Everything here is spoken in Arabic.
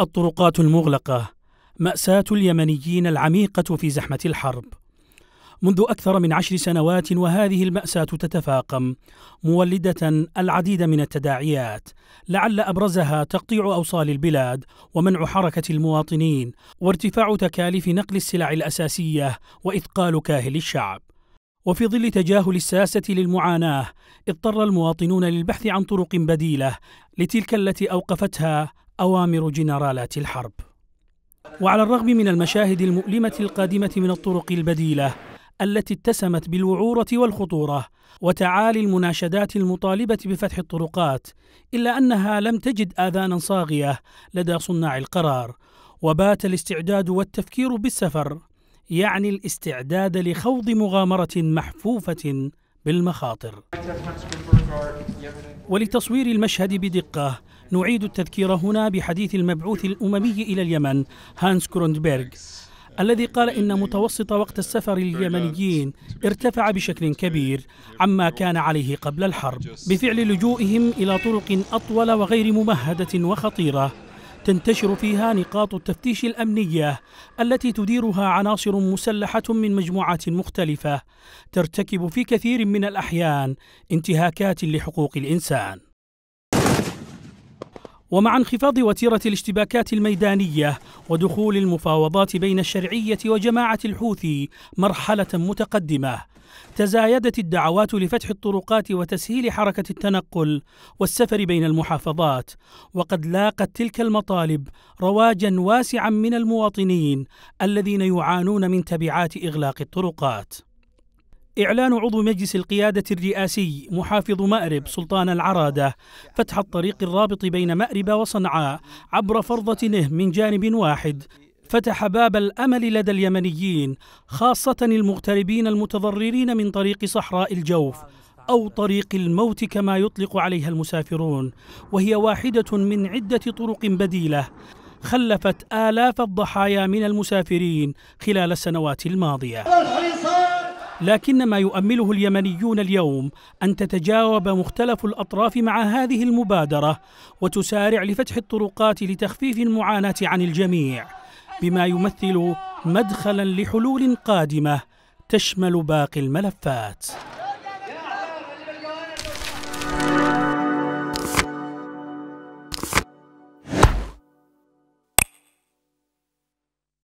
الطرقات المغلقة مأساة اليمنيين العميقة في زحمة الحرب. منذ أكثر من عشر سنوات وهذه المأساة تتفاقم مولدة العديد من التداعيات لعل أبرزها تقطيع أوصال البلاد ومنع حركة المواطنين وارتفاع تكاليف نقل السلع الأساسية وإثقال كاهل الشعب. وفي ظل تجاهل الساسة للمعاناة اضطر المواطنون للبحث عن طرق بديلة لتلك التي أوقفتها أوامر جنرالات الحرب وعلى الرغم من المشاهد المؤلمة القادمة من الطرق البديلة التي اتسمت بالوعورة والخطورة وتعالي المناشدات المطالبة بفتح الطرقات إلا أنها لم تجد آذانا صاغية لدى صناع القرار وبات الاستعداد والتفكير بالسفر يعني الاستعداد لخوض مغامرة محفوفة بالمخاطر ولتصوير المشهد بدقة نعيد التذكير هنا بحديث المبعوث الأممي إلى اليمن هانس كروندبرغ الذي قال إن متوسط وقت السفر لليمنيين ارتفع بشكل كبير عما كان عليه قبل الحرب بفعل لجوئهم إلى طرق أطول وغير ممهدة وخطيرة تنتشر فيها نقاط التفتيش الأمنية التي تديرها عناصر مسلحة من مجموعات مختلفة ترتكب في كثير من الأحيان انتهاكات لحقوق الإنسان ومع انخفاض وتيرة الاشتباكات الميدانية ودخول المفاوضات بين الشرعية وجماعة الحوثي مرحلة متقدمة تزايدت الدعوات لفتح الطرقات وتسهيل حركة التنقل والسفر بين المحافظات وقد لاقت تلك المطالب رواجا واسعا من المواطنين الذين يعانون من تبعات إغلاق الطرقات إعلان عضو مجلس القيادة الرئاسي محافظ مأرب سلطان العرادة فتح الطريق الرابط بين مأرب وصنعاء عبر فرضة نه من جانب واحد فتح باب الأمل لدى اليمنيين خاصة المغتربين المتضررين من طريق صحراء الجوف أو طريق الموت كما يطلق عليها المسافرون وهي واحدة من عدة طرق بديلة خلفت آلاف الضحايا من المسافرين خلال السنوات الماضية لكن ما يؤمله اليمنيون اليوم ان تتجاوب مختلف الاطراف مع هذه المبادره وتسارع لفتح الطرقات لتخفيف المعاناه عن الجميع بما يمثل مدخلا لحلول قادمه تشمل باقي الملفات